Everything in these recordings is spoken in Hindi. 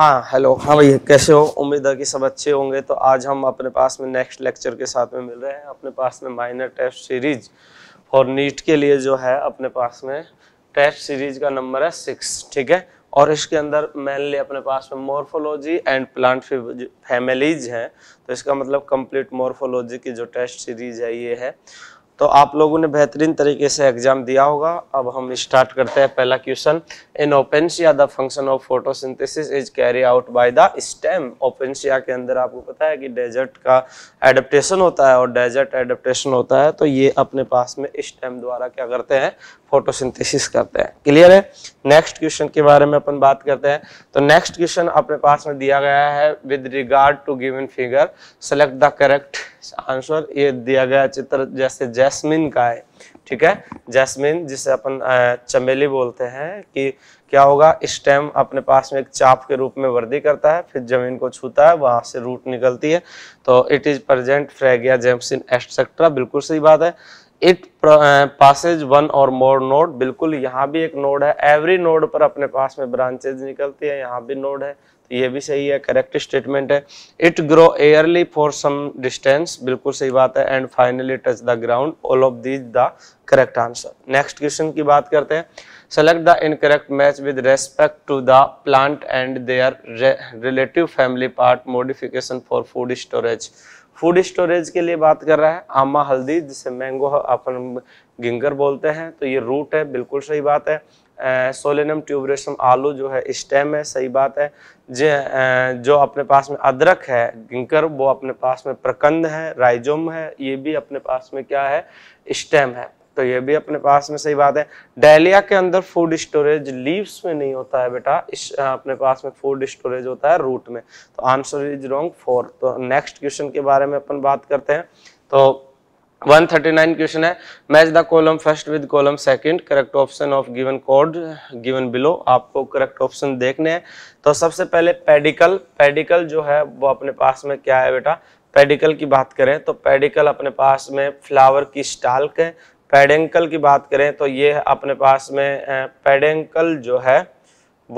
हाँ हेलो हाँ भैया कैसे हो उम्मीद है कि सब अच्छे होंगे तो आज हम अपने पास में नेक्स्ट लेक्चर के साथ में मिल रहे हैं अपने पास में माइनर टेस्ट सीरीज और नीट के लिए जो है अपने पास में टेस्ट सीरीज का नंबर है सिक्स ठीक है और इसके अंदर मेनली अपने पास में मोरफोलॉजी एंड प्लांट फैमिलीज हैं तो इसका मतलब कंप्लीट मोरफोलॉजी की जो टेस्ट सीरीज है ये है तो आप लोगों ने बेहतरीन तरीके से एग्जाम दिया होगा अब हम स्टार्ट करते हैं पहला question in opuntia the function of photosynthesis is carry out by the stem opuntia के अंदर आपको पता है कि डेजर्ट का एडप्टेशन होता है और डेजर्ट एडप्टेशन होता है तो ये अपने पास में स्टेम द्वारा क्या करते हैं फोटोसिंथेसिस करते हैं क्लियर है नेक्स्ट क्वेश्चन के बारे में अपन बात करते हैं तो नेक्स्ट क्वेश्चन अपने पास में दिया गया है with regard to given figure select the correct answer ये दिया गया चित्र जैसे जैस्मिन का है ठीक है जैस्मिन जिसे अपन चमेली बोलते हैं कि क्या होगा स्टेम अपने पास में एक चाप के रूप में वृद्धि करता है फिर जमीन को छूता है वहां से रूट निकलती है तो इट इज प्रेजेंट फ्रेगिया जेम्सिन एक्सेट्रा बिल्कुल सही बात है इट पासेज वन और मोर नोड बिल्कुल यहाँ भी एक नोड है एवरी नोड पर अपने पास में ब्रांचेज निकलती है यहाँ भी नोड है ये भी सही है करेक्ट स्टेटमेंट है it grow aerially for some distance बिल्कुल सही बात है and finally touch the ground all of these the correct answer next question की बात करते हैं select the incorrect match with respect to the plant and their relative family part modification for food storage food storage के लिए बात कर रहा है आमा हल्दी जिसे मैंगो अपन गिंगर बोलते हैं तो ये रूट है बिल्कुल सही बात है सोलेनम ट्यूबरेशम आलू जो है स्टेम है सही बात है जे जो अपने पास में अदरक है गिंकर वो अपने पास में प्रकंद है राइजोम है ये भी अपने पास में क्या है स्टेम है तो ये भी अपने पास में सही बात है डेलिया के अंदर फूड स्टोरेज लीव्स में नहीं होता है बेटा इस अपने पास में फूड स्टोरेज होता है रूट में तो आंसर इज रॉन्ग फोर तो नेक्स्ट क्वेश्चन के बारे में अपन बात करते हैं तो 139 क्वेश्चन है match the column first with column second correct option of given code given below आपको करेक्ट ऑप्शन देखने हैं तो सबसे पहले पेडिकल पेडिकल जो है वो अपने पास में क्या है बेटा पेडिकल की बात करें तो पेडिकल अपने पास में फ्लावर की स्टाल्क है पेडेंकल की बात करें तो ये अपने पास में पेडेंकल जो है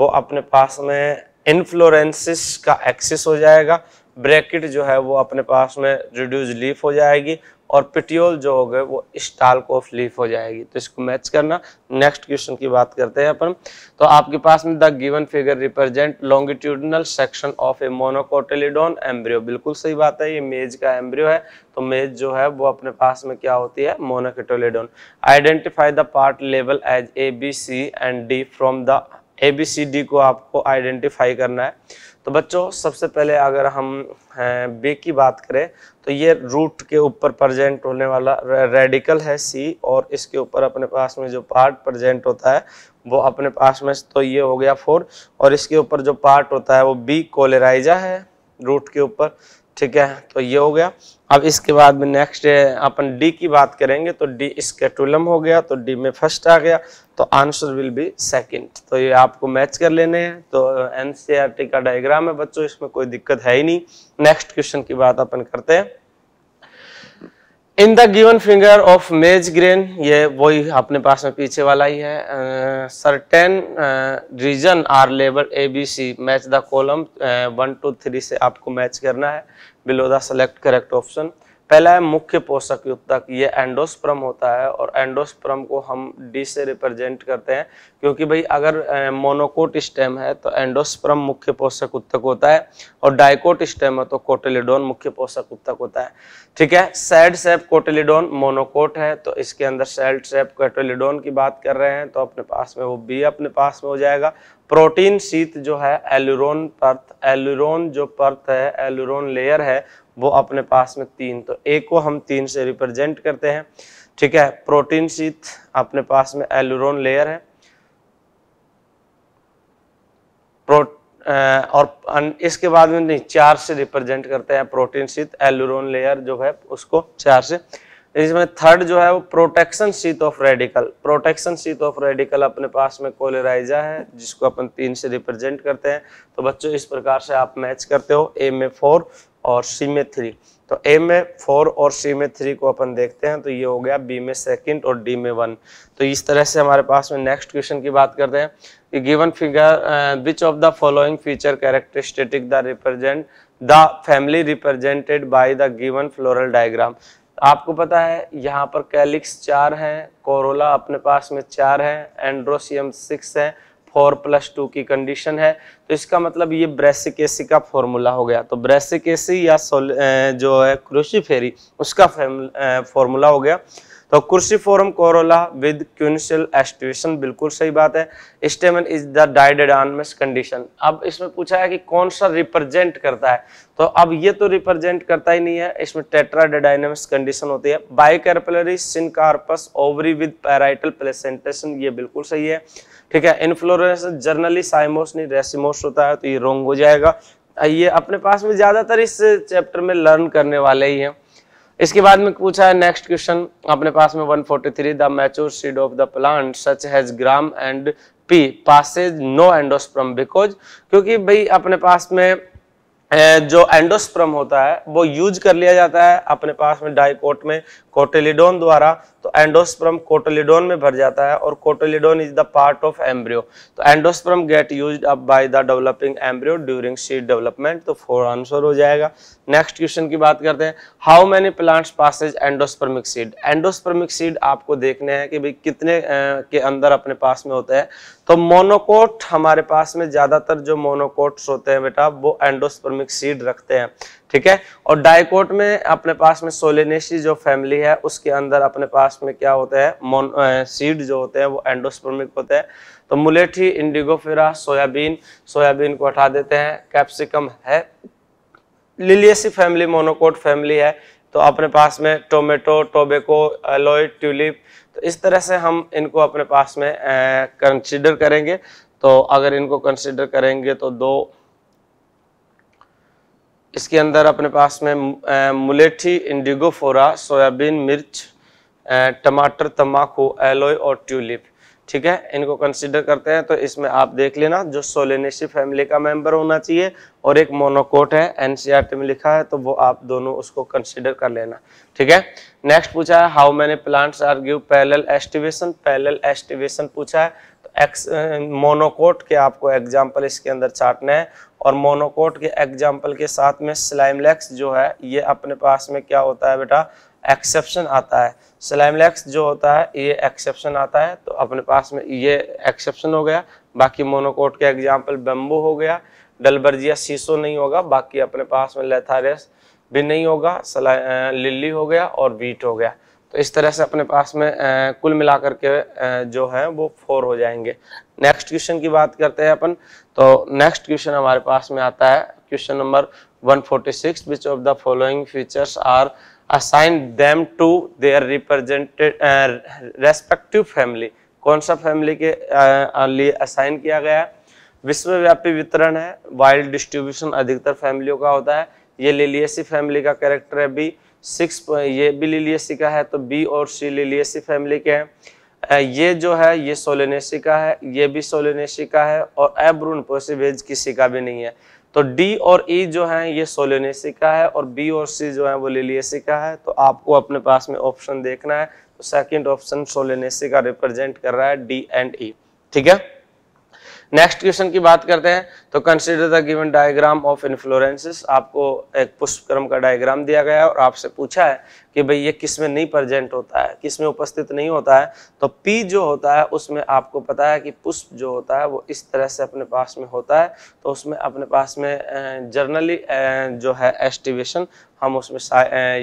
वो अपने पास में इन्फ्लोरेंसिस का एक्सिस हो जाएगा ब्रैकेट जो है वो अपने पास में रिड्यूज लीफ हो जाएगी और पिटियोल जो हो गए वो स्टाल को लीफ हो जाएगी तो इसको मैच करना नेक्स्ट क्वेश्चन की बात करते हैं अपन तो आपके पास में the given figure represent longitudinal section of a monocotyledon embryo बिल्कुल सही बात है ये मेज का एम्ब्रियो है तो मेज जो है वो अपने पास में क्या होती है monocotyledon identify the part level as A B C and D from the A B C D को आपको आइडेंटिफाई करना है तो बच्चों सबसे पहले अगर हम बे की बात करें तो ये रूट के ऊपर प्रजेंट होने वाला रेडिकल है सी और इसके ऊपर अपने पास में जो पार्ट प्रजेंट होता है वो अपने पास में तो ये हो गया फोर और इसके ऊपर जो पार्ट होता है वो बी कोलेराइजा है रूट के ऊपर ठीक है तो ये हो गया अब इसके बाद में नेक्स्ट अपन डी की बात करेंगे तो डी स्केटुलम हो गया तो डी में फर्स्ट आ गया तो आंसर विल बी सेकंड तो ये आपको मैच कर लेने हैं तो एनसीईआरटी e का डायग्राम है बच्चों इसमें कोई दिक्कत है ही नहीं नेक्स्ट क्वेश्चन की बात अपन करते हैं in the given finger of maize grain ये वही अपने पास में पीछे वाला ही है certain region are label A B C match the column one two three से आपको मैच करना है below the select correct option पहला है मुख्य पोषक युक्तक ये एंडोस्प्रम होता है और एंडोस्प्रम को हम डी से रिप्रेजेंट करते हैं क्योंकि भाई अगर मोनोकोट स्टेम है तो एंडोस्प्रम मुख्य पोषक उत्तक होता है और डायकोट स्टेम है तो कोटेलिडोन मुख्य पोषक उत्तक होता है ठीक है सैड सेप कोटेलिडोन मोनोकोट है तो इसके अंदर सैड सेप कोटेलिडोन की बात कर रहे हैं तो अपने पास में वो बी अपने पास में हो जाएगा प्रोटीन शीत जो है एलुरोन पर्थ एलुरोन जो पर्थ है एलुरोन लेयर है वो अपने पास में तीन तो ए को हम तीन से रिप्रेजेंट करते हैं ठीक है प्रोटीन सीत अपने पास में एलुरोन लेयर है प्रो और इसके बाद में नहीं चार से रिप्रेजेंट करते हैं प्रोटीन सीत एलुरोन लेयर जो है उसको चार से इसमें थर्ड जो है वो protection sheath of radicle protection sheath of radicle अपने पास में कोलेराइजा है जिसको अपन तीन से रिप्रेजेंट करते हैं तो बच्चों इस प्रकार से आप मैच करते हो ए में फोर और सी में थ्री तो ए में फोर और सी में थ्री को अपन देखते हैं तो ये हो गया बी में सेकंड और डी में वन तो इस तरह से हमारे पास में नेक्स्ट क्वेश्चन की बात करते हैं कि given figure which of the following feature characteristic the represent the family represented by the given floral diagram आपको पता है यहाँ पर कैलिक्स चार हैं कोरोला अपने पास में चार हैं एंड्रोसियम सिक्स है फोर प्लस टू की कंडीशन है तो इसका मतलब ये ब्रेसिकेसी का फॉर्मूला हो गया तो ब्रेसिकेसी या जो है क्रोशी फेरी उसका फॉर्मूला हो गया तो फोरम कोरोला विद क्यूनिशियल एस्टिवेशन बिल्कुल सही बात है स्टेमन इज द आनमस कंडीशन अब इसमें पूछा है कि कौन सा रिप्रेजेंट करता है तो अब ये तो रिप्रेजेंट करता ही नहीं है इसमें टेट्राडेडाइनमस कंडीशन होती है bicarpellary syncarpous ovary with parietal placentation ये बिल्कुल सही है ठीक है इन्फ्लोरेशन जर्नली साइमोस नहीं रेसिमोस होता है तो ये रोंग हो जाएगा ये अपने पास में ज़्यादातर इस चैप्टर में लर्न करने वाले ही हैं इसके बाद में पूछा है नेक्स्ट क्वेश्चन अपने पास में 143 forty three the mature seed of the plant such has gram and pea possess no endosperm because क्योंकि भाई अपने पास में जो एंडोस्प्रम होता है वो यूज कर लिया जाता है अपने पास में डाइकोट में कोटेलिडोन द्वारा तो एंडोस्पर्म कोटोलिडोन में भर जाता है और cotyledon is the part of embryo तो endosperm get use up by the developing embryo during seed development तो फोर आंसर हो जाएगा नेक्स्ट क्वेश्चन की बात करते हैं how many plants possess endospermic seed endospermic seed आपको देखने हैं कि भाई कितने के अंदर अपने पास में होते हैं तो मोनोकोट हमारे पास में ज़्यादातर जो मोनोकोट्स होते हैं बेटा वो एंडोस्पर्मिक सीड रखते हैं ठीक है और डायकोट में अपने पास में सोलेनेशी जो फैमिली है उसके अंदर अपने पास में क्या होता है मोन सीड जो होते हैं वो एंडोस्पर्मिक होते हैं तो मुलेठी इंडिगोफेरा सोयाबीन सोयाबीन को हटा देते हैं कैप्सिकम है लिलियसी फैमिली मोनोकोट फैमिली है तो अपने पास में टोमेटो टोबेको एलोय ट्यूलिप तो इस तरह से हम इनको अपने पास में कंसिडर करेंगे तो अगर इनको कंसिडर करेंगे तो दो इसके अंदर अपने पास में मुलेठी इंडिगो फोरा सोयाबीन मिर्च टमाटर तम्बाकू एलोय और ट्यूलिप ठीक है इनको कंसिडर करते हैं तो इसमें आप देख लेना जो सोलेनेसी फैमिली का मेंबर होना चाहिए और एक मोनोकोट है एनसीआर e में लिखा है तो वो आप दोनों उसको कंसिडर कर लेना ठीक है नेक्स्ट पूछा है how many plants are give parallel aestivation parallel aestivation पूछा है एक्स मोनोकोट के आपको एग्जाम्पल इसके अंदर चाटने हैं और मोनोकोट के एग्जाम्पल के साथ में स्लाइमलेक्स जो है ये अपने पास में क्या होता है बेटा एक्सेप्शन आता है स्लाइमलेक्स जो होता है ये एक्सेप्शन आता है तो अपने पास में ये एक्सेप्शन हो गया बाकी मोनोकोट के एग्जाम्पल बेम्बू हो गया डलबर्जिया सीसो नहीं होगा बाकी अपने पास में लेथारेस भी नहीं होगा लिली हो गया और बीट हो गया तो इस तरह से अपने पास में कुल मिलाकर के जो है वो फोर हो जाएंगे नेक्स्ट क्वेश्चन की बात करते हैं अपन तो नेक्स्ट क्वेश्चन हमारे पास में आता है question number 146 six which of the following features are assign them to their represented respective family कौन सा फैमिली के लिए असाइन किया गया है विश्वव्यापी वितरण है वाइल्ड डिस्ट्रीब्यूशन अधिकतर फैमिलियों का होता है ये लिलियसी फैमिली का कैरेक्टर है भी सिक्स ये भी लिलियसी का है तो बी और सी लिलियसी फैमिली के हैं ये जो है ये सोलेनेसी का है ये भी सोलेनेसी का है और एब्रून पोसिवेज किसी का भी नहीं है तो डी और ई e जो है ये सोलेनेसी का है और बी और सी जो है वो लिलियसी का है तो आपको अपने पास में ऑप्शन देखना है तो सेकेंड ऑप्शन सोलेनेसी का रिप्रेजेंट कर रहा है डी एंड ई ठीक है नेक्स्ट क्वेश्चन की बात करते हैं तो consider the given diagram of inflorescences आपको एक पुष्पक्रम का डायग्राम दिया गया है और आपसे पूछा है कि भाई ये किस में नहीं प्रेजेंट होता है किस में उपस्थित नहीं होता है तो पी जो होता है उसमें आपको पता है कि पुष्प जो होता है वो इस तरह से अपने पास में होता है तो उसमें अपने पास में जर्नली जो है एस्टिवेशन हम उसमें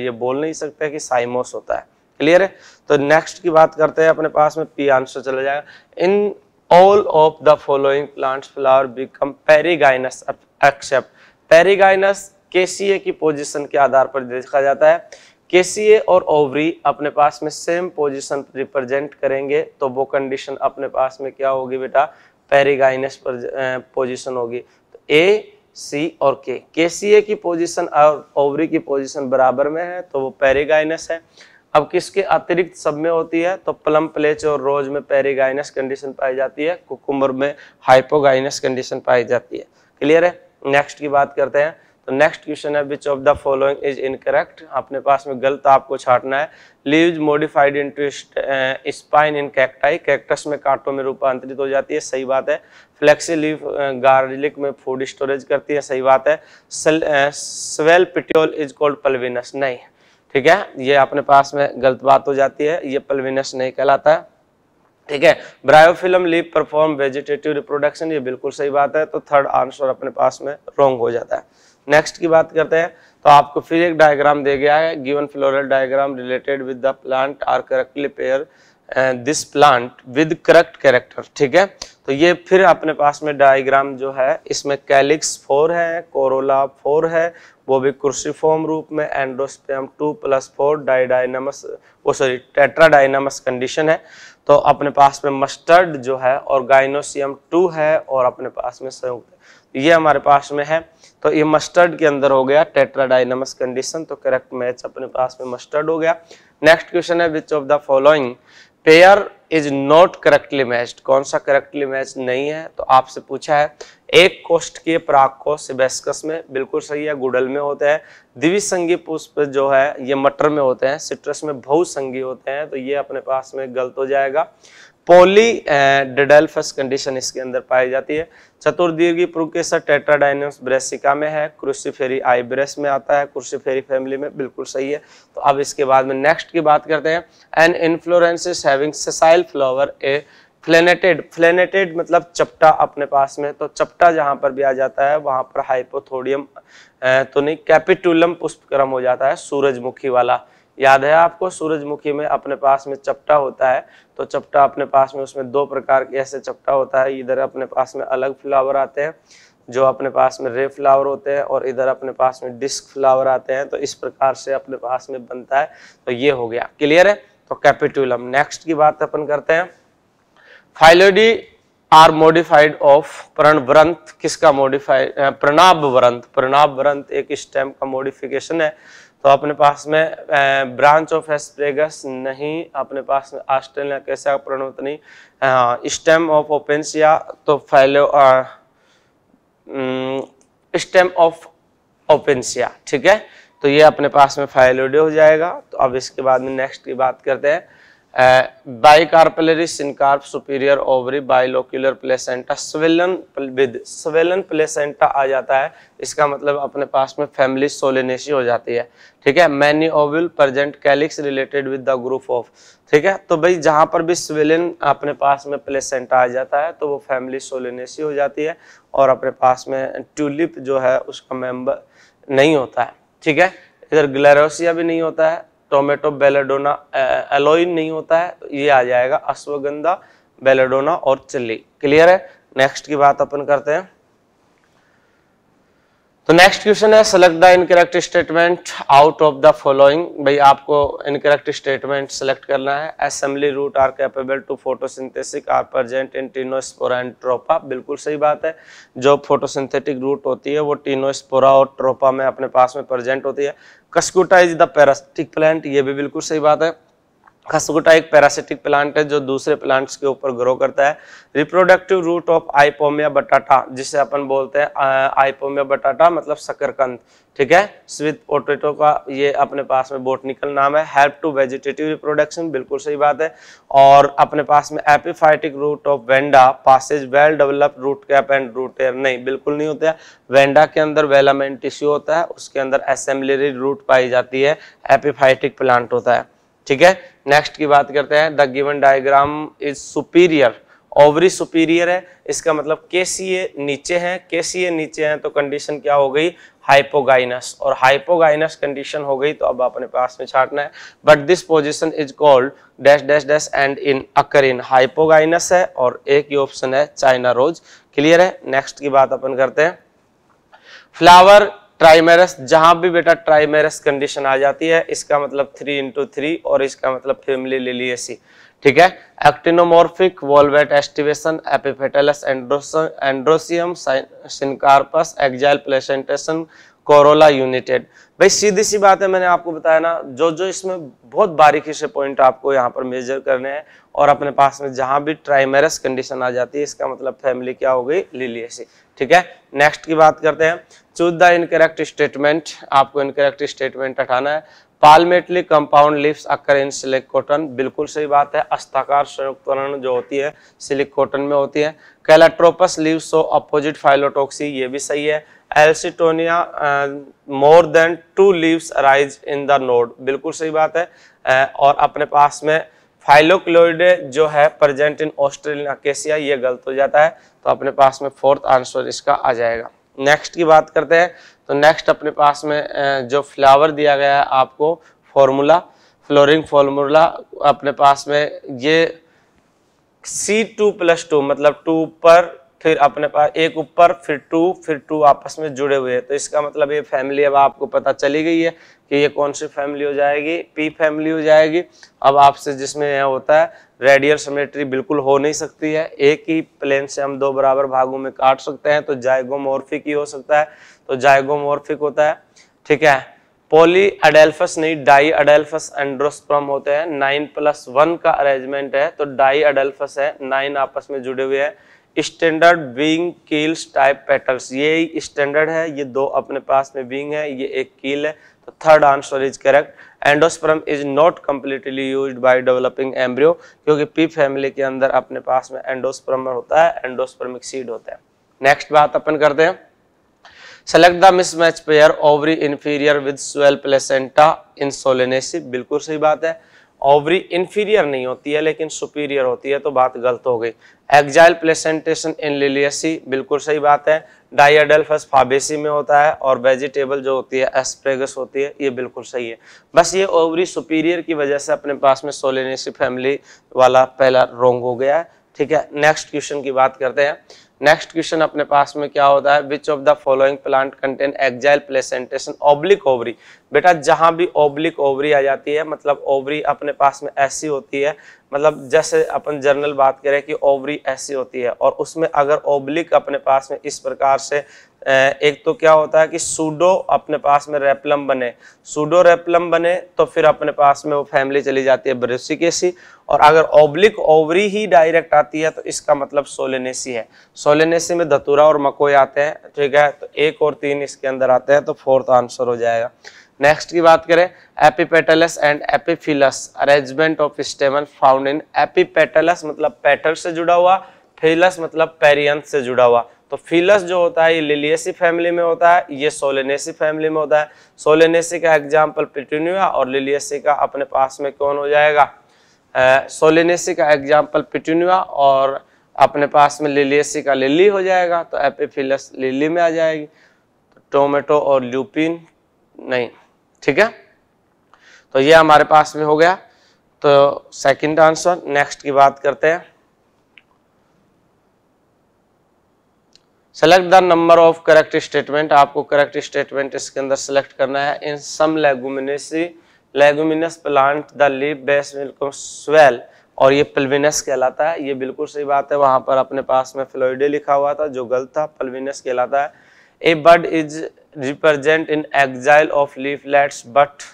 ये बोल नहीं सकते कि साइमोस होता है क्लियर है तो नेक्स्ट की बात करते हैं अपने पास में पी आंसर चला जाएगा in all of the following plants flower become perigynous except perigynous केसीए की पोजीशन के आधार पर देखा जाता है केसीए और ओवरी अपने पास में सेम पोजीशन रिप्रेजेंट करेंगे तो वो कंडीशन अपने पास में क्या होगी बेटा पेरिगाइनस पोजिशन होगी तो ए सी और के केसीए की पोजीशन और ओवरी की पोजीशन बराबर में है तो वो पेरीगाइनस है अब किसके अतिरिक्त सब में होती है तो प्लम प्लेच और रोज में पेरीगाइनस कंडीशन पाई जाती है कुकुम्बर में हाइपोगाइनस कंडीशन पाई जाती है क्लियर है नेक्स्ट की बात करते हैं तो नेक्स्ट क्वेश्चन है which of the following is incorrect अपने पास में गलत आपको छाटना है leaves modified into spine in cacti cactus में कांटों में रूपांतरित हो जाती है सही बात है फ्लेक्सी लीव गार्लिक में फूड स्टोरेज करती है सही बात है swell petiole is called pulvinus नहीं ठीक है ये अपने पास में गलत बात हो जाती है ये पलविनस नहीं कहलाता है ठीक है Bryophyllum leaf perform vegetative reproduction ये बिल्कुल सही बात है तो थर्ड आंसर अपने पास में रॉन्ग हो जाता है नेक्स्ट की बात करते हैं तो आपको फिर एक डायग्राम दे गया है given floral diagram related with the plant are correctly pair this plant with correct character ठीक है तो ये फिर अपने पास में डायग्राम जो है इसमें कैलिक्स फोर है कोरोला फोर है वो भी क्रूसीफॉर्म रूप में endosperm two plus four didynamous वो सॉरी टेट्राडाइनमस कंडीशन है तो अपने पास में मस्टर्ड जो है और गाइनोसियम टू है और अपने पास में संयुक्त ये हमारे पास में है तो ये मस्टर्ड के अंदर हो गया टेट्राडाइनमस कंडीशन तो करेक्ट मैच अपने पास में मस्टर्ड हो गया नेक्स्ट क्वेश्चन है which of the following pair is not correctly matched कौन सा करेक्टली मैच नहीं है तो आपसे पूछा है एक कोष्ट के प्राग को सिबेस्कस में बिल्कुल सही है गुडल में होते हैं द्विसंगी पुष्प जो है ये मटर में होते हैं सिट्रस में बहुसंगी होते हैं तो ये अपने पास में गलत हो जाएगा पोली डेडेल्फस कंडीशन इसके अंदर पाई जाती है चतुर्दीर्घी प्रोकेसर टेट्राडाइनस ब्रेसिका में है क्रूसीफेरी आईब्रेस में आता है क्रूसीफेरी फैमिली में बिल्कुल सही है तो अब इसके बाद में नेक्स्ट की बात करते हैं an inflorescence is having sessile flower a flattened flattened मतलब चपटा अपने पास में तो चपटा जहाँ पर भी आ जाता है वहाँ पर हाइपोथोडियम eh, तो नहीं कैपिटुलम पुष्पक्रम हो जाता है सूरजमुखी वाला याद है आपको सूरजमुखी में अपने पास में चपटा होता है तो चपटा अपने पास में उसमें दो प्रकार के ऐसे चपटा होता है इधर अपने पास में अलग फ्लावर आते हैं जो अपने पास में रे फ्लावर होते हैं और इधर अपने पास में डिस्क फ्लावर आते हैं तो इस प्रकार से अपने पास में बनता है तो ये हो गया क्लियर है तो कैपिटुलम नेक्स्ट की बात अपन करते हैं फाइलोडी आर मोडिफाइड ऑफ प्रणव्रंथ किसका मोडिफाइड प्रणाब व्रंथ प्रणाब व्रंथ एक स्टेम का मोडिफिकेशन है तो अपने पास में ब्रांच ऑफ एस्प्रेगस नहीं अपने पास में ऑस्ट्रेलिया कैसा नहीं स्टेम ऑफ ओपेंसिया तो फैलो स्टेम ऑफ ओपेंसिया ठीक है तो ये अपने पास में फाइलोडे हो जाएगा तो अब इसके बाद में नेक्स्ट की बात करते हैं bicarpellary syncarp superior ovary bilocular placenta swollen with swollen placenta आ जाता है इसका मतलब अपने पास में फैमिली सोलिनेशी हो जाती है ठीक है many ovule present calyx related with the group of ठीक है तो भाई जहाँ पर भी स्वेलन अपने पास में प्लेसेंटा आ जाता है तो वो फैमिली सोलिनेसी हो जाती है और अपने पास में ट्यूलिप जो है उसका मेम्बर नहीं होता है ठीक है इधर ग्लैरोसिया भी नहीं होता है टोमेटो बेलाडोना एलोइन नहीं होता है तो ये आ जाएगा अश्वगंधा बेलाडोना और चिल्ली क्लियर है नेक्स्ट की बात अपन करते हैं तो नेक्स्ट क्वेश्चन है select the incorrect statement out of the following भाई आपको इनकरेक्ट स्टेटमेंट सेलेक्ट करना है assembly root are capable to photosynthesis are present in Tinospora and Trapa बिल्कुल सही बात है जो फोटोसिंथेटिक रूट होती है वो टीनोस्पोरा और ट्रोपा में अपने पास में प्रेजेंट होती है Cuscuta is the parasitic plant ये भी बिल्कुल सही बात है खसगुटा एक पैरासिटिक प्लांट है जो दूसरे प्लांट्स के ऊपर ग्रो करता है रिप्रोडक्टिव रूट ऑफ आईपोमिया बटाटा जिसे अपन बोलते हैं आईपोमिया बटाटा मतलब शकरकंद ठीक है स्विथ पोटेटो का ये अपने पास में बोटनिकल नाम है हेल्प टू वेजिटेटिव रिप्रोडक्शन बिल्कुल सही बात है और अपने पास में epiphytic root of Vanda possess well develop root cap and root hair नहीं बिल्कुल नहीं होता है वेंडा के अंदर वेलामेंट टिश्यू होता है उसके अंदर असेंबलरी रूट पाई जाती है एपिफाइटिक प्लांट होता है ठीक है नेक्स्ट की बात करते हैं the given diagram is superior ovary superior है इसका मतलब के नीचे है के नीचे है तो कंडीशन क्या हो गई हाइपोगाइनस और हाइपोगाइनस कंडीशन हो गई तो अब अपने पास में छाटना है but this position is called dash dash dash and in occur in hypogynous है और एक ही ऑप्शन है चाइना रोज क्लियर है नेक्स्ट की बात अपन करते हैं फ्लावर ट्राइमेरस जहां भी बेटा ट्राइमेरस कंडीशन आ जाती है इसका मतलब थ्री इंटू थ्री और इसका मतलब फैमिली लिलियसी ठीक है actinomorphic valvate aestivation epipetalous androecium syncarpous axile placentation corolla united भाई सीधी सी बात है मैंने आपको बताया ना जो जो इसमें बहुत बारीकी से पॉइंट आपको यहाँ पर मेजर करने हैं और अपने पास में जहां भी ट्राइमेरस कंडीशन आ जाती है इसका मतलब फैमिली क्या हो गई लिलियसी ठीक है नेक्स्ट की बात करते हैं चूज द इनकरेक्ट स्टेटमेंट आपको इनकरेक्ट स्टेटमेंट हटाना है palmately compound leaves occur in silk cotton बिल्कुल सही बात है अस्थाकार संयुक्तरण जो होती है सिलिक कॉटन में होती है कैलेट्रोपस लिव्स सो अपोजिट फाइलोटॉक्सी ये भी सही है Alstonia more than two leaves arise in the node बिल्कुल सही बात है uh, और अपने पास में फाइलोक्लोइडे जो है प्रेजेंट इन ऑस्ट्रेलियन अकेसिया ये गलत हो जाता है तो अपने पास में फोर्थ आंसर इसका आ जाएगा नेक्स्ट की बात करते हैं तो नेक्स्ट अपने पास में जो फ्लावर दिया गया है आपको फॉर्मूला फ्लोरिंग फॉर्मूला अपने पास में ये सी टू प्लस टू मतलब टू पर फिर अपने पास एक ऊपर फिर टू फिर टू आपस में जुड़े हुए हैं तो इसका मतलब ये फैमिली अब आपको पता चली गई है कि ये कौन सी फैमिली हो जाएगी पी फैमिली हो जाएगी अब आपसे जिसमें यह होता है रेडियल सिमेट्री बिल्कुल हो नहीं सकती है एक ही प्लेन से हम दो बराबर भागों में काट सकते हैं तो जायगोमोर्फिक ही हो सकता है तो जायगोमोर्फिक होता है ठीक है पोली अडेल्फस नहीं डाई अडेल्फस एंड्रोस्प्रम होते हैं नाइन प्लस वन का अरेंजमेंट है तो डाई अडेल्फस है नाइन आपस में जुड़े हुए हैं standard wing keels type petals ये स्टैंडर्ड है ये दो अपने पास में विंग है ये एक कील है तो third answer is correct endosperm is not completely use by developing embryo क्योंकि पी फैमिली के अंदर अपने पास में एंडोस्परम होता है एंडोस्परमिक सीड होता है नेक्स्ट बात अपन करते हैं select the mismatch pair ovary inferior with swell placenta in Solanaceae बिल्कुल सही बात है ओवरी इन्फीरियर नहीं होती है लेकिन सुपीरियर होती है तो बात गलत हो गई एक्जाइल प्लेसेंटेशन इन लिलियसी बिल्कुल सही बात है डाइडल्फस फाबेसी में होता है और वेजिटेबल जो होती है एस्प्रेगस होती है ये बिल्कुल सही है बस ये ओवरी सुपीरियर की वजह से अपने पास में सोलेनेसी फैमिली वाला पहला रोंग हो गया है ठीक है नेक्स्ट क्वेश्चन की बात करते हैं नेक्स्ट क्वेश्चन अपने पास में क्या होता है which of the following plant contain axile placentation oblique ovary बेटा जहां भी ओब्लिक ओवरी आ जाती है मतलब ओवरी अपने पास में ऐसी होती है मतलब जैसे अपन जर्नल बात करें कि ओवरी ऐसी होती है और उसमें अगर ओब्लिक अपने पास में इस प्रकार से एक तो क्या होता है कि सूडो अपने पास में रेपलम बने सूडो रेपलम बने तो फिर अपने पास में वो फैमिली चली जाती है ब्रेसिकेसी और अगर ओब्लिक ओवरी ही डायरेक्ट आती है तो इसका मतलब सोलेनेसी है सोलेनेसी में धतूरा और मकोई आते हैं ठीक है तो एक और तीन इसके अंदर आते हैं तो फोर्थ आंसर हो जाएगा नेक्स्ट की बात करें epipetalous and epiphyllous arrangement of stamen found in epipetalous मतलब पेटल से जुड़ा हुआ फिलस मतलब पेरियंस से जुड़ा हुआ तो फिलस जो होता है ये लिलियसी फैमिली में होता है ये सोलेनेसी फैमिली में होता है सोलेनेसी का एग्जाम्पल पिटूनिया और लिलियसी का अपने पास में कौन हो जाएगा सोलेनेसी का एग्जाम्पल पिटूनिया और अपने पास में लिलियसी का लिली हो जाएगा तो एपिफिलस लिली में आ जाएगी टोमेटो और ल्यूपिन नहीं ठीक है तो ये हमारे पास में हो गया तो सेकंड आंसर नेक्स्ट की बात करते हैं select the number of correct statement आपको करेक्ट स्टेटमेंट इसके अंदर सेलेक्ट करना है in some leguminosae leguminous plant the leaf base बिल्कुल स्वेल और ये पल्विनस कहलाता है ये बिल्कुल सही बात है वहाँ पर अपने पास में फ्लोइडे लिखा हुआ था जो गलत था पल्विनस कहलाता है a bud is represent in axil of leaflets but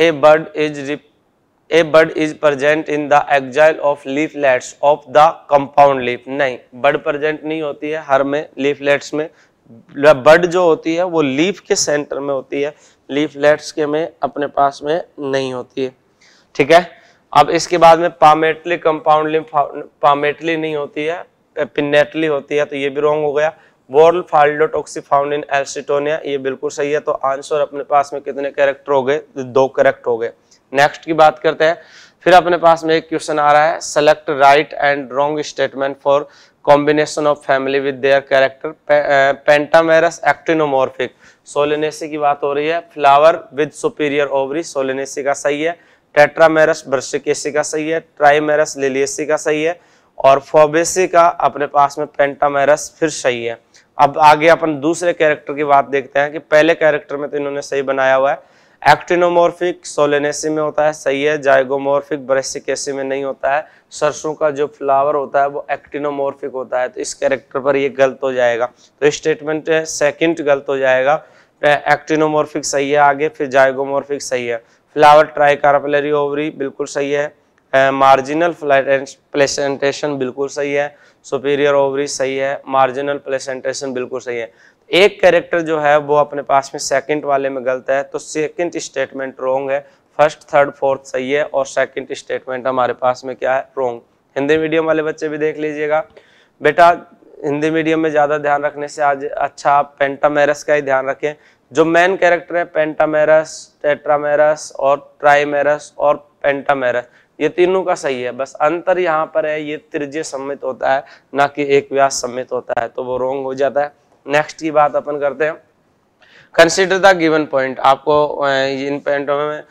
a bud is rep a bud is present in the axil of leaflets of the compound leaf नहीं बर्ड प्रेजेंट नहीं होती है हर में लीफलेट्स में बर्ड जो होती है वो लीफ के सेंटर में होती है लीफलेट्स के में अपने पास में नहीं होती है ठीक है अब इसके बाद में पामेटली कंपाउंड लिम्फ पामेटली नहीं होती है पिनेटली होती है तो ये भी रॉन्ग हो गया वॉर्ल फाल्डोटॉक्सी फाउंड इन एल्सिटोनिया ये बिल्कुल सही है तो आंसर अपने पास में कितने करेक्ट हो गए दो करेक्ट हो गए नेक्स्ट की बात करते हैं फिर अपने पास में एक क्वेश्चन आ रहा है select right and wrong statement for combination of family with their character pentamerous actinomorphic Solanaceae की बात हो रही है flower with superior ovary Solanaceae का सही है टेट्रामेरस ब्रशिकेसी का सही है ट्राईमेरस लिलियसी का सही है और फोबेसी का अपने पास में पेंटामेरस फिर सही है अब आगे अपन दूसरे कैरेक्टर की बात देखते हैं कि पहले कैरेक्टर में तो इन्होंने सही बनाया हुआ है एक्टिनोमोर्फिक सोलेनेसी में होता है सही है जाइगोमॉर्फिक ब्रेसिकेसी में नहीं होता है सरसों का जो फ्लावर होता है वो एक्टिनोमोर्फिक होता है तो इस कैरेक्टर पर ये गलत हो जाएगा तो स्टेटमेंट सेकंड गलत हो जाएगा एक्टिनोमोर्फिक सही है आगे फिर जाइगोमॉर्फिक सही है फ्लावर ट्राइकार्पलरी ओवरी बिल्कुल सही है मार्जिनल प्लेसेंटेशन बिल्कुल सही है सुपीरियर ओवरी सही है मार्जिनल प्लेसेंटेशन बिल्कुल सही है एक कैरेक्टर जो है वो अपने पास में सेकंड वाले में गलत है तो सेकंड स्टेटमेंट रोंग है फर्स्ट थर्ड फोर्थ सही है और सेकंड स्टेटमेंट हमारे पास में क्या है रोंग हिंदी मीडियम वाले बच्चे भी देख लीजिएगा बेटा हिंदी मीडियम में ज़्यादा ध्यान रखने से आज अच्छा आप पेंटामेरस का ही ध्यान रखें जो मेन कैरेक्टर है पेंटामेरस टेट्रामेरस और ट्राईमेरस और पेंटामेरस ये तीनों का सही है बस अंतर यहाँ पर है ये त्रिज्य सम्मित होता है ना कि एक व्यास सम्मित होता है तो वो रोंग हो जाता है नेक्स्ट की बात अपन करते हैं कंसिडर द गिवन पॉइंट आपको इन पॉइंटों में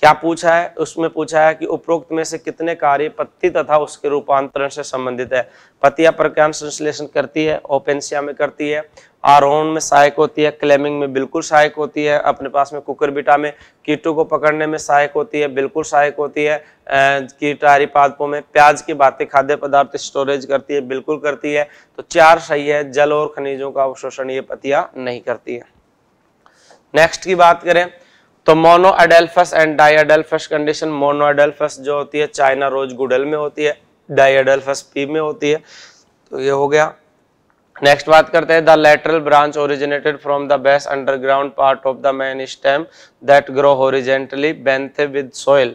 क्या पूछा है उसमें पूछा है कि उपरोक्त में से कितने कार्य पत्ती तथा उसके रूपांतरण से संबंधित है पतिया प्रज्ञान संश्लेषण करती है ओपेंसिया में करती है आरोहण में सहायक होती है क्लेमिंग में बिल्कुल सहायक होती है अपने पास में कुकर बिटा में कीटों को पकड़ने में सहायक होती है बिल्कुल सहायक होती है कीटारी पादपों में प्याज की बातें खाद्य पदार्थ स्टोरेज करती है बिल्कुल करती है तो चार सही है जल और खनिजों का अवशोषण ये पतिया नहीं करती है नेक्स्ट की बात करें तो mono monadelphous and diadelphous condition monadelphous जो होती है चाइना रोज गुडल में होती है डाइअडेल्फस पी में होती है तो ये हो गया नेक्स्ट बात करते हैं the lateral branch originated from the basal underground part of the main stem that grow horizontally beneath with soil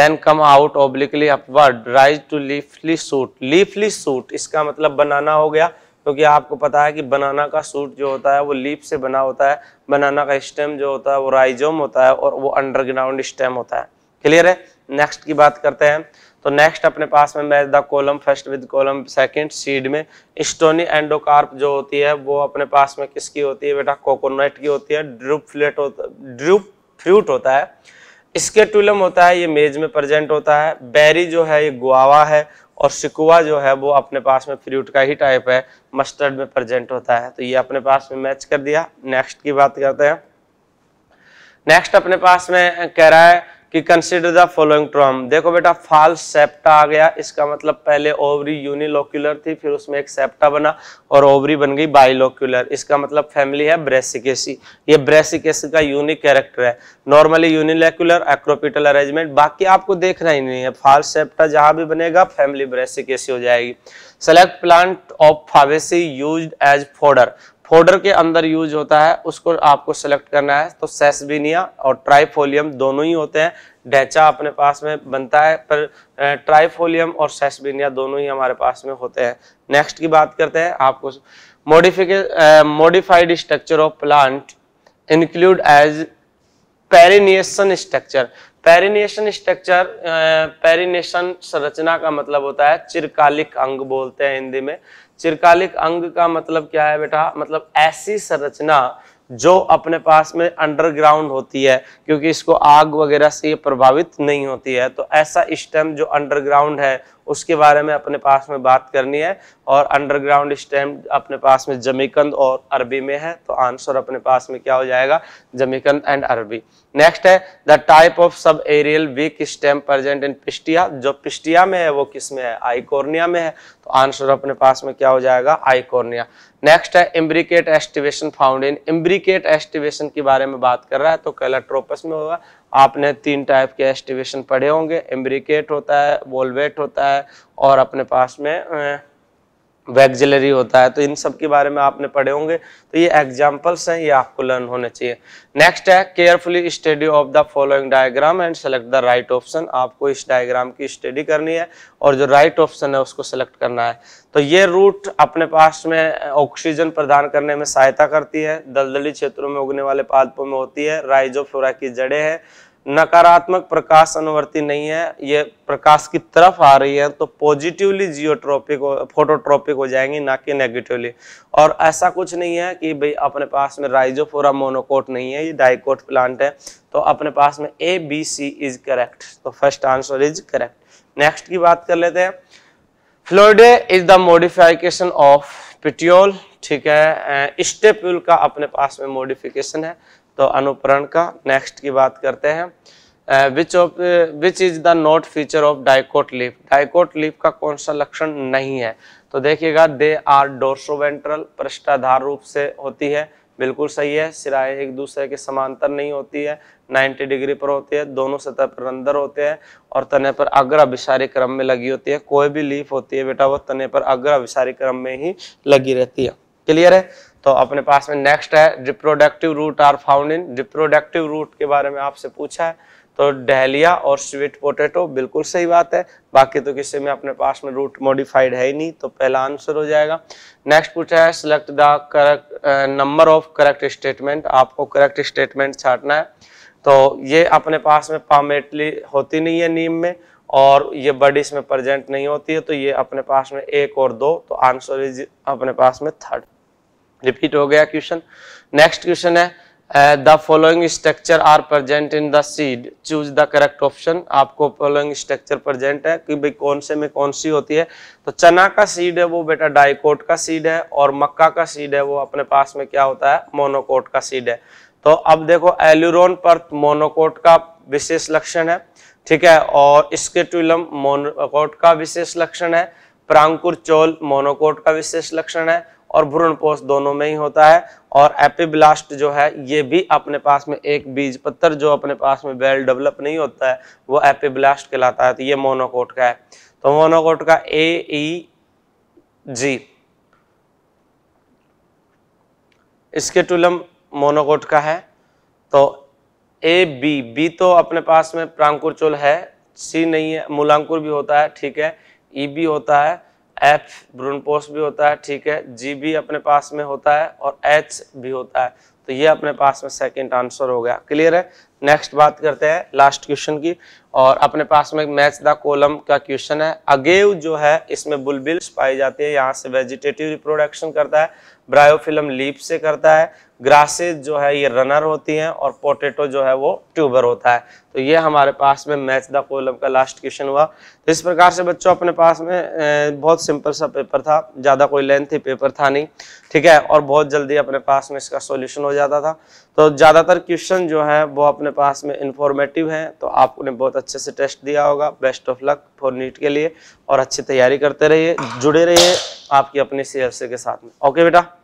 then come out obliquely upward rise to leafy shoot leafy shoot इसका मतलब बनाना हो गया क्योंकि आपको पता है कि बनाना का सूट जो होता है वो लीप से बना होता है बनाना का स्टेम जो होता है वो राइजोम होता है और वो अंडरग्राउंड स्टेम होता है क्लियर है नेक्स्ट की बात करते हैं तो नेक्स्ट अपने पास में match the column first with column second seed में स्टोनी एंडोकार्प जो होती है वो अपने पास में किसकी होती है बेटा कोकोनट की होती है ड्रूप फ्लेट होता ड्रूप फ्रूट होता है इसके टूलम होता है ये मेज में प्रेजेंट होता है बेरी जो है ये गुआवा है और सिकुआ जो है वो अपने पास में फ्रूट का ही टाइप है मस्टर्ड में प्रेजेंट होता है तो ये अपने पास में मैच कर दिया नेक्स्ट की बात करते हैं नेक्स्ट अपने पास में कह रहा है कि कंसिडर द फॉलोइंग ट्रम देखो बेटा फाल सेप्टा आ गया इसका मतलब पहले ओवरी यूनिलोक्यूलर थी फिर उसमें एक सेप्टा बना और ओवरी बन गई बाइलोक्यूलर इसका मतलब फैमिली है ब्रेसिकेसी ये ब्रेसिकेसी का यूनिक कैरेक्टर है नॉर्मली यूनिलेक्यूलर एक्रोपिटल अरेंजमेंट बाकी आपको देखना ही नहीं है फाल सेप्टा जहां भी बनेगा फैमिली ब्रेसिकेसी हो जाएगी select plant of Fabaceae use as fodder folder के अंदर यूज होता है उसको आपको सेलेक्ट करना है तो सेसबिनिया और ट्राइफोलियम दोनों ही होते हैं ढैचा अपने पास में बनता है पर ट्राइफोलियम और सेसबिनिया दोनों ही हमारे पास में होते हैं नेक्स्ट की बात करते हैं आपको मोडिफिके modified structure of plant include as perennation structure perennation structure perennation संरचना का मतलब होता है चिरकालिक अंग बोलते हैं हिंदी में चिरकालिक अंग का मतलब क्या है बेटा मतलब ऐसी संरचना जो अपने पास में अंडरग्राउंड होती है क्योंकि इसको आग वगैरह से प्रभावित नहीं होती है तो ऐसा स्टेम जो अंडरग्राउंड है उसके बारे में अपने पास में बात करनी है और अंडरग्राउंड स्टेम अपने पास में जमीकंद और अरबी में है तो आंसर अपने पास में क्या हो जाएगा जमीकंद एंड अरबी नेक्स्ट है the type of subaerial weak stem present in Pistia जो पिस्टिया में है वो किस में है आईकोर्निया में है तो आंसर अपने पास में क्या हो जाएगा आईकोर्निया नेक्स्ट है imbricate aestivation found in imbricate aestivation के बारे में बात कर रहा है तो कैलाट्रोपस में होगा आपने तीन टाइप के एस्टिवेशन पढ़े होंगे एम्ब्रिकेट होता है वोलवेट होता है और अपने पास में वैगजलरी होता है तो इन सब के बारे में आपने पढ़े होंगे तो ये एग्जाम्पल्स हैं ये आपको लर्न होने चाहिए नेक्स्ट है carefully study of the following diagram and select the right option आपको इस डायग्राम की स्टडी करनी है और जो राइट right ऑप्शन है उसको सेलेक्ट करना है तो ये रूट अपने पास में ऑक्सीजन प्रदान करने में सहायता करती है दलदली क्षेत्रों में उगने वाले पादपों में होती है राइजोफ्लोरा की जड़ें हैं नकारात्मक प्रकाश अनुवर्ती नहीं है ये प्रकाश की तरफ आ रही है तो पॉजिटिवली जियोट्रोपिक फोटोट्रोपिक हो जाएंगी ना कि नेगेटिवली और ऐसा कुछ नहीं है कि भाई अपने पास में राइजोफोरा मोनोकोट नहीं है ये डाइकोट प्लांट है तो अपने पास में A B C is correct तो first answer is correct next की बात कर लेते हैं phyllode is the modification of petiole ठीक है स्टेप्यूल का अपने पास में मोडिफिकेशन है तो अनुपरण का नेक्स्ट की बात करते हैं which of which is the not feature of dicot leaf dicot leaf का कौन सा लक्षण नहीं है तो देखिएगा दे आर डोर्सोवेंट्रल पृष्ठाधार रूप से होती है बिल्कुल सही है सिराएं एक दूसरे के समांतर नहीं होती है 90 डिग्री पर होती है दोनों सतह पर अंदर होते हैं और तने पर अग्र अभिसारी क्रम में लगी होती है कोई भी लीफ होती है बेटा वो तने पर अग्र अभिसारी क्रम में ही लगी रहती है क्लियर है तो अपने पास में नेक्स्ट है reproductive root are found in reproductive root के बारे में आपसे पूछा है तो डहलिया और स्वीट पोटैटो बिल्कुल सही बात है बाकी तो किसी में अपने पास में रूट मॉडिफाइड है ही नहीं तो पहला आंसर हो जाएगा नेक्स्ट पूछा है select the correct number of correct statement आपको करेक्ट स्टेटमेंट छाटना है तो ये अपने पास में पामेटली होती नहीं है नीम में और ये बडीज में प्रेजेंट नहीं होती है तो ये अपने पास में एक और दो तो आंसर इज अपने पास में थर्ड रिपीट हो गया क्वेश्चन नेक्स्ट क्वेश्चन है the following structure are present in the seed choose the correct option आपको फॉलोइंग स्ट्रक्चर प्रेजेंट है कि भाई कौन से में कौन सी होती है तो चना का सीड है वो बेटा डाइकोट का सीड है और मक्का का सीड है वो अपने पास में क्या होता है मोनोकोट का सीड है तो अब देखो एल्यूरोन पर मोनोकोट का विशेष लक्षण है ठीक है और स्केटुलम मोनोकोट का विशेष लक्षण है प्रांकुर चोल मोनोकोट का विशेष लक्षण है और भ्रूण पोष दोनों में ही होता है और एपिब्लास्ट जो है ये भी अपने पास में एक बीज पत्थर जो अपने पास में वेल डेवलप नहीं होता है वो एपिब्लास्ट कहलाता है तो ये मोनोकोट का है तो मोनोकोट का ए ई जी टुलम मोनोकोट का है तो ए बी बी तो अपने पास में चोल है सी नहीं है मूलांकुर भी होता है ठीक है ई e बी होता है एफ भ्रूण भी होता है ठीक है जी भी अपने पास में होता है और एच भी होता है तो ये अपने पास में सेकंड आंसर हो गया क्लियर है नेक्स्ट बात करते हैं लास्ट क्वेश्चन की और अपने पास में मैच द कोलम का क्वेश्चन है अगेव जो है इसमें बुलबिल्स पाई जाती है यहाँ से वेजिटेटिव रिप्रोडक्शन करता है ब्रायोफिल्म लीप से करता है ग्रासेज जो है ये रनर होती हैं और पोटेटो जो है वो ट्यूबर होता है तो ये हमारे पास में मैच द कोलम का लास्ट क्वेश्चन हुआ तो इस प्रकार से बच्चों अपने पास में बहुत सिंपल सा पेपर था ज़्यादा कोई लेंथी पेपर था नहीं ठीक है और बहुत जल्दी अपने पास में इसका सोल्यूशन हो जाए जाता था तो ज़्यादातर क्वेश्चन जो है वो अपने पास में इंफॉर्मेटिव हैं तो आपने बहुत अच्छे से टेस्ट दिया होगा best of luck for NEET के लिए और अच्छी तैयारी करते रहिए जुड़े रहिए आपकी अपनी सी के साथ में ओके बेटा